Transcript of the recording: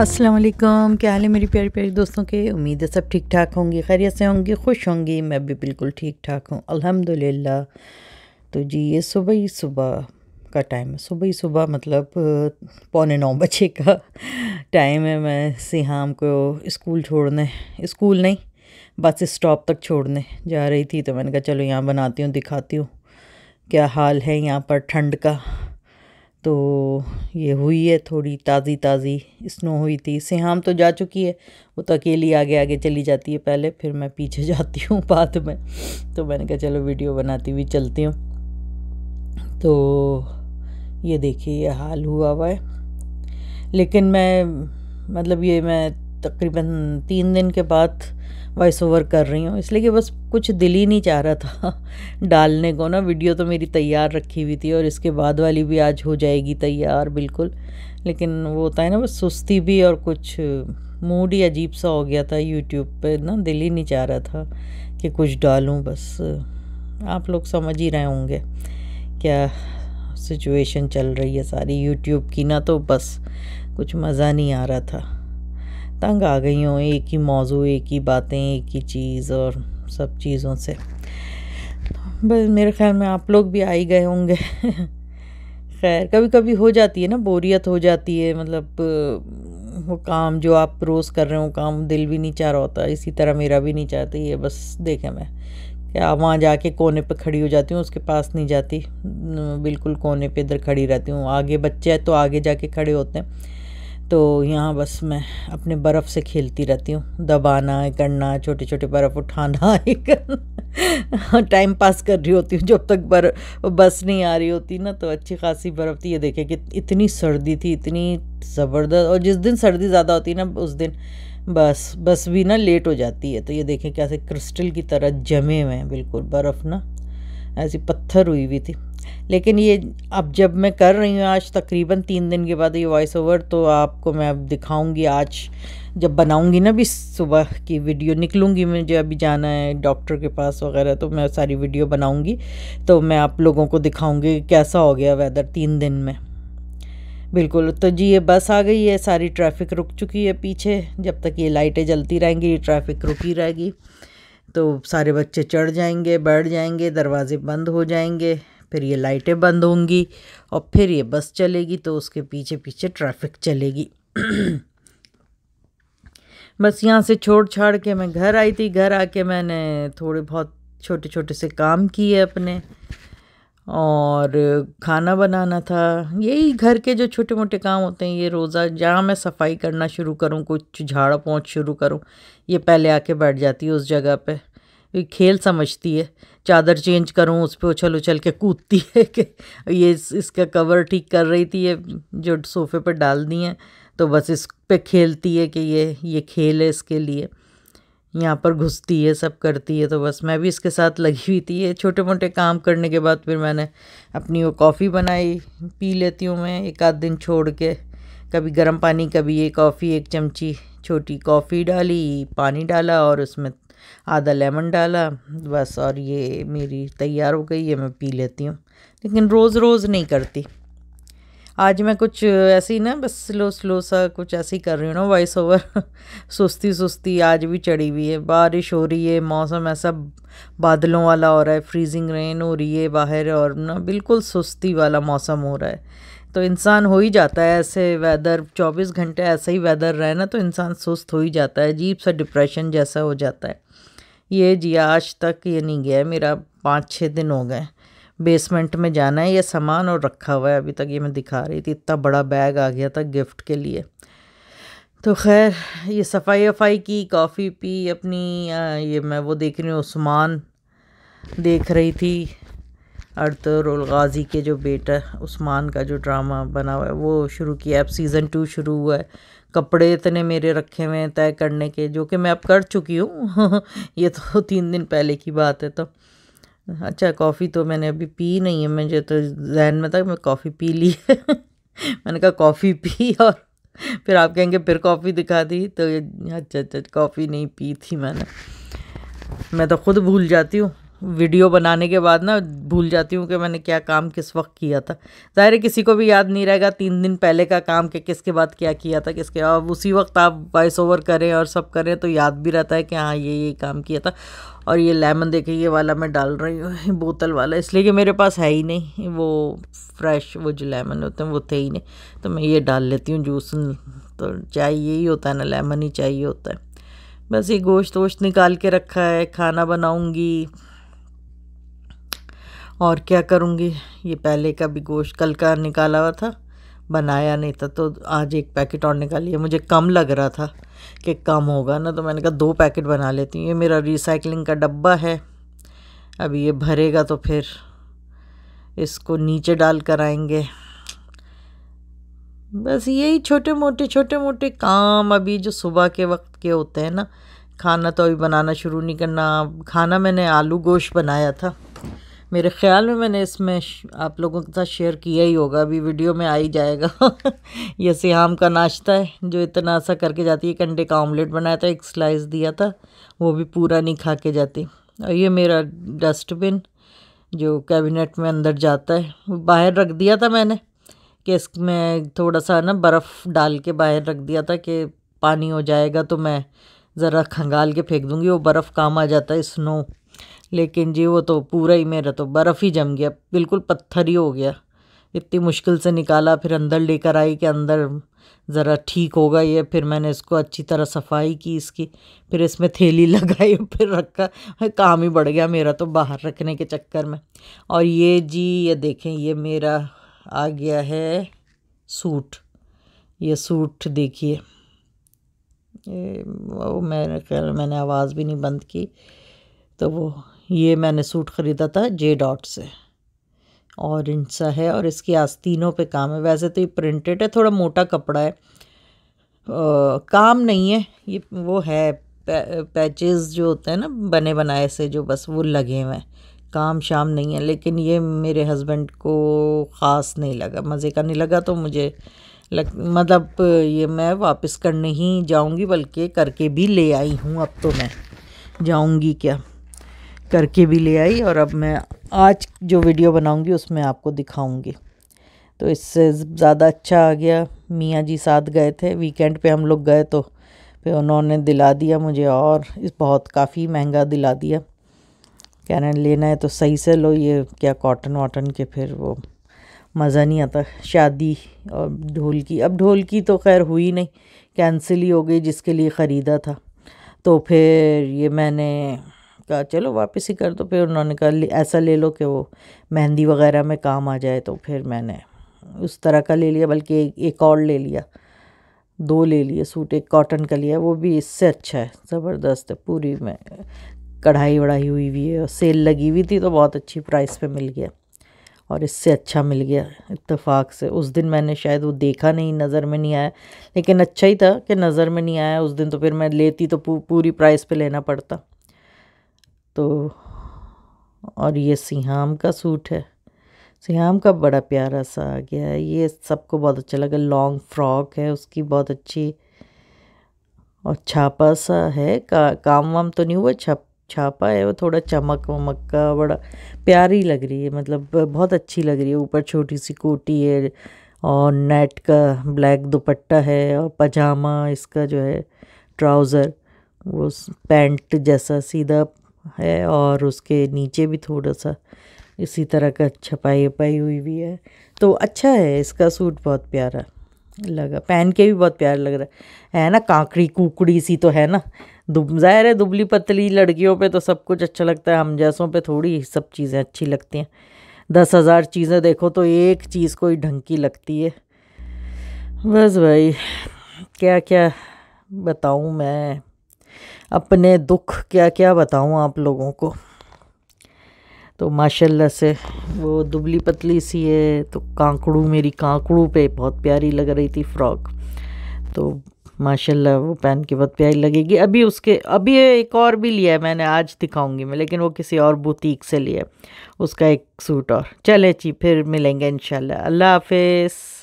वालेकुम क्या हाल है मेरी प्यारी प्यारी दोस्तों के उम्मीद है सब ठीक ठाक होंगी खैरियत से होंगी खुश होंगी मैं भी बिल्कुल ठीक ठाक हूँ अल्हम्दुलिल्लाह तो जी ये सुबह ही सुबह का टाइम है सुबह ही सुबह मतलब पौने नौ बजे का टाइम है मैं सिहाम को स्कूल छोड़ने स्कूल नहीं बस स्टॉप तक छोड़ने जा रही थी तो मैंने कहा चलो यहाँ बनाती हूँ दिखाती हूँ क्या हाल है यहाँ पर ठंड का तो ये हुई है थोड़ी ताज़ी ताज़ी स्नो हुई थी सिहाम तो जा चुकी है वो तो अकेली आगे आगे चली जाती है पहले फिर मैं पीछे जाती हूँ बाद में तो मैंने कहा चलो वीडियो बनाती हुई चलती हूँ तो ये देखिए ये हाल हुआ हुआ है लेकिन मैं मतलब ये मैं तकरीबन तीन दिन के बाद वॉइस ओवर कर रही हूँ इसलिए कि बस कुछ दिल ही नहीं चाह रहा था डालने को ना वीडियो तो मेरी तैयार रखी हुई थी और इसके बाद वाली भी आज हो जाएगी तैयार बिल्कुल लेकिन वो होता है ना बस सुस्ती भी और कुछ मूड ही अजीब सा हो गया था यूट्यूब पे ना दिल ही नहीं चाह रहा था कि कुछ डालूँ बस आप लोग समझ ही रहे होंगे क्या सिचुएशन चल रही है सारी यूट्यूब की ना तो बस कुछ मज़ा नहीं आ रहा था तंग आ गई हूँ एक ही मौजू एक ही बातें एक ही चीज़ और सब चीज़ों से बस मेरे ख्याल में आप लोग भी आ ही गए होंगे खैर कभी कभी हो जाती है ना बोरियत हो जाती है मतलब वो काम जो आप रोज़ कर रहे हो काम दिल भी नहीं चाह रहा होता इसी तरह मेरा भी नहीं चाहती है बस देखें मैं क्या वहाँ जाके कोने पे खड़ी हो जाती हूँ उसके पास नहीं जाती बिल्कुल कोने पे इधर खड़ी रहती हूँ आगे बच्चे हैं तो आगे जाके खड़े होते हैं तो यहाँ बस मैं अपने बर्फ़ से खेलती रहती हूँ दबाना ये करना छोटे छोटे बर्फ़ उठाना ये करना टाइम पास कर रही होती हूँ जब तक बर बस नहीं आ रही होती ना तो अच्छी खासी बर्फ़ थी ये देखे कि इतनी सर्दी थी इतनी ज़बरदस्त और जिस दिन सर्दी ज़्यादा होती ना उस दिन बस बस भी ना लेट हो जाती है तो ये देखें कैसे क्रिस्टल की तरह जमे हुए हैं बिल्कुल बर्फ़ ना ऐसी पत्थर हुई हुई थी लेकिन ये अब जब मैं कर रही हूँ आज तकरीबन तीन दिन के बाद ये वॉइस ओवर तो आपको मैं अब दिखाऊँगी आज जब बनाऊँगी ना भी सुबह की वीडियो निकलूँगी मुझे अभी जाना है डॉक्टर के पास वगैरह तो मैं सारी वीडियो बनाऊँगी तो मैं आप लोगों को दिखाऊँगी कैसा हो गया वेदर तीन दिन में बिल्कुल तो जी ये बस आ गई है सारी ट्रैफिक रुक चुकी है पीछे जब तक ये लाइटें जलती रहेंगी ट्रैफिक रुकी रहेगी तो सारे बच्चे चढ़ जाएंगे बैठ जाएंगे दरवाजे बंद हो जाएंगे फिर ये लाइटें बंद होंगी और फिर ये बस चलेगी तो उसके पीछे पीछे ट्रैफिक चलेगी बस यहाँ से छोड़ छाड़ के मैं घर आई थी घर आके मैंने थोड़े बहुत छोटे छोटे से काम किए अपने और खाना बनाना था यही घर के जो छोटे मोटे काम होते हैं ये रोज़ा जहाँ मैं सफाई करना शुरू करूँ कुछ झाड़ पोंछ शुरू करूँ ये पहले आके बैठ जाती है उस जगह पे खेल समझती है चादर चेंज करूँ उस पर उछल उछल के कूदती है कि ये इस, इसका कवर ठीक कर रही थी ये जो सोफे पर डाल दी हैं तो बस इस पर खेलती है कि ये ये खेल है इसके लिए यहाँ पर घुसती है सब करती है तो बस मैं भी इसके साथ लगी हुई थी ये छोटे मोटे काम करने के बाद फिर मैंने अपनी वो कॉफ़ी बनाई पी लेती हूँ मैं एक आध दिन छोड़ के कभी गर्म पानी कभी ये कॉफ़ी एक चमची छोटी कॉफ़ी डाली पानी डाला और उसमें आधा लेमन डाला बस और ये मेरी तैयार हो गई ये मैं पी लेती हूँ लेकिन रोज़ रोज़ नहीं करती आज मैं कुछ ऐसे ही ना बस स्लो स्लो सा कुछ ऐसे ही कर रही हूँ ना वॉइस ओवर सुस्ती सुस्ती आज भी चढ़ी हुई है बारिश हो रही है मौसम ऐसा बादलों वाला हो रहा है फ्रीजिंग रेन हो रही है बाहर और ना बिल्कुल सुस्ती वाला मौसम हो रहा है तो इंसान हो ही जाता है ऐसे वेदर 24 घंटे ऐसा ही वेदर रहे ना तो इंसान सुस्त हो ही जाता है अजीब सा डिप्रेशन जैसा हो जाता है ये जिया आज तक ये नहीं गया मेरा पाँच छः दिन हो गए बेसमेंट में जाना है ये सामान और रखा हुआ है अभी तक ये मैं दिखा रही थी इतना बड़ा बैग आ गया था गिफ्ट के लिए तो खैर ये सफाई वफाई की कॉफ़ी पी अपनी ये मैं वो देख रही हूँ उस्मान देख रही थी अर्तुल गाज़ी के जो बेटा उस्मान का जो ड्रामा बना हुआ है वो शुरू किया अब सीज़न टू शुरू हुआ है कपड़े इतने मेरे रखे हुए हैं तय करने के जो कि मैं अब कर चुकी हूँ ये तो तीन दिन पहले की बात है तो अच्छा कॉफ़ी तो मैंने अभी पी नहीं है मुझे तो जहन में था मैं कॉफ़ी पी ली मैंने कहा कॉफ़ी पी और फिर आप कहेंगे फिर कॉफ़ी दिखा दी तो अच्छा अच्छा कॉफ़ी नहीं पी थी मैंने मैं तो ख़ुद भूल जाती हूँ वीडियो बनाने के बाद ना भूल जाती हूँ कि मैंने क्या काम किस वक्त किया था ज़ाहिर है किसी को भी याद नहीं रहेगा तीन दिन पहले का काम कि किसके बाद क्या किया था किसके अब उसी वक्त आप वॉइस ओवर करें और सब करें तो याद भी रहता है कि हाँ ये ये काम किया था और ये लेमन देखिए ये वाला मैं डाल रही हूँ बोतल वाला इसलिए कि मेरे पास है ही नहीं वो फ्रेश वो जो लेमन होते हैं वो थे ही नहीं तो मैं ये डाल लेती हूँ जूस तो चाहिए ही होता है ना लेमन ही चाहिए होता है बस ये गोश्त वोश्त निकाल के रखा है खाना बनाऊँगी और क्या करूँगी ये पहले का भी गोश्त कल का निकाला हुआ था बनाया नहीं था तो आज एक पैकेट और निकाली है मुझे कम लग रहा था कि कम होगा ना तो मैंने कहा दो पैकेट बना लेती हूँ ये मेरा रिसाइकलिंग का डब्बा है अभी ये भरेगा तो फिर इसको नीचे डाल कर आएंगे बस यही छोटे मोटे छोटे मोटे काम अभी जो सुबह के वक्त के होते हैं ना खाना तो अभी बनाना शुरू नहीं करना खाना मैंने आलू गोश्त बनाया था मेरे ख़्याल में मैंने इसमें आप लोगों के साथ शेयर किया ही होगा अभी वीडियो में आ ही जाएगा ये सियाम का नाश्ता है जो इतना सा करके जाती है एक अंडे का ऑमलेट बनाया था एक स्लाइस दिया था वो भी पूरा नहीं खा के जाती और ये मेरा डस्टबिन जो कैबिनेट में अंदर जाता है बाहर रख दिया था मैंने कि इसमें थोड़ा सा ना बर्फ़ डाल के बाहर रख दिया था कि पानी हो जाएगा तो मैं ज़रा खंगाल के फेंक दूँगी वो बर्फ़ काम आ जाता है स्नो लेकिन जी वो तो पूरा ही मेरा तो बर्फ़ ही जम गया बिल्कुल पत्थर ही हो गया इतनी मुश्किल से निकाला फिर अंदर लेकर आई कि अंदर ज़रा ठीक होगा ये फिर मैंने इसको अच्छी तरह सफाई की इसकी फिर इसमें थैली लगाई फिर रखा काम ही बढ़ गया मेरा तो बाहर रखने के चक्कर में और ये जी ये देखें ये मेरा आ गया है सूट ये सूट देखिए वो मैंने मैंने आवाज़ भी नहीं बंद की तो वो ये मैंने सूट ख़रीदा था जे डॉट से और सा है और इसकी आस्तीनों पे काम है वैसे तो ये प्रिंटेड है थोड़ा मोटा कपड़ा है आ, काम नहीं है ये वो है पैचेस जो होते हैं ना बने बनाए से जो बस वो लगे हुए हैं काम शाम नहीं है लेकिन ये मेरे हस्बैंड को ख़ास नहीं लगा मज़े का नहीं लगा तो मुझे लग मतलब ये मैं वापस करने ही जाऊंगी बल्कि करके भी ले आई हूँ अब तो मैं जाऊंगी क्या करके भी ले आई और अब मैं आज जो वीडियो बनाऊंगी उसमें आपको दिखाऊंगी तो इससे ज़्यादा अच्छा आ गया मियाँ जी साथ गए थे वीकेंड पे हम लोग गए तो फिर उन्होंने दिला दिया मुझे और इस बहुत काफ़ी महंगा दिला दिया कह रहे लेना है तो सही से लो ये क्या कॉटन वाटन के फिर वो मज़ा नहीं आता शादी और ढोल की अब ढोल की तो खैर हुई नहीं कैंसिल ही हो गई जिसके लिए ख़रीदा था तो फिर ये मैंने कहा चलो वापसी कर दो फिर उन्होंने कहा ऐसा ले लो कि वो मेहंदी वगैरह में काम आ जाए तो फिर मैंने उस तरह का ले लिया बल्कि एक, एक और ले लिया दो ले लिए सूट एक कॉटन का लिया वो भी इससे अच्छा है ज़बरदस्त है पूरी में कढ़ाई वढ़ाई हुई हुई है और सेल लगी हुई थी तो बहुत अच्छी प्राइस पे मिल गया और इससे अच्छा मिल गया इतफ़ाक़ से उस दिन मैंने शायद वो देखा नहीं नज़र में नहीं आया लेकिन अच्छा ही था कि नज़र में नहीं आया उस दिन तो फिर मैं लेती तो पूरी प्राइस पर लेना पड़ता तो और ये सिहाम का सूट है सियाम का बड़ा प्यारा सा आ गया है ये सबको बहुत अच्छा लगा लॉन्ग फ्रॉक है उसकी बहुत अच्छी और छापा सा है का, काम वाम तो नहीं हुआ छप छापा है वो थोड़ा चमक वमक का बड़ा प्यारी लग रही है मतलब बहुत अच्छी लग रही है ऊपर छोटी सी कोटी है और नेट का ब्लैक दुपट्टा है और पजामा इसका जो है ट्राउज़र वो पैंट जैसा सीधा है और उसके नीचे भी थोड़ा सा इसी तरह का छपाई वपाई हुई भी है तो अच्छा है इसका सूट बहुत प्यारा लगा पहन के भी बहुत प्यारा लग रहा है है ना कांकड़ी कुकड़ी सी तो है ना दुब जाहिर है दुबली पतली लड़कियों पे तो सब कुछ अच्छा लगता है हम जैसों पे थोड़ी सब चीज़ें अच्छी लगती हैं दस हज़ार चीज़ें देखो तो एक चीज़ कोई ढंग की लगती है बस भाई क्या क्या बताऊँ मैं अपने दुख क्या क्या बताऊँ आप लोगों को तो माशाल्लाह से वो दुबली पतली सी है तो कांकड़ू मेरी कांकड़ू पे बहुत प्यारी लग रही थी फ्रॉक तो माशाल्लाह वो पहन के बहुत प्यारी लगेगी अभी उसके अभी एक और भी लिया है मैंने आज दिखाऊंगी मैं लेकिन वो किसी और बुटीक से लिया उसका एक सूट और चले जी फिर मिलेंगे इन अल्लाह हाफिज़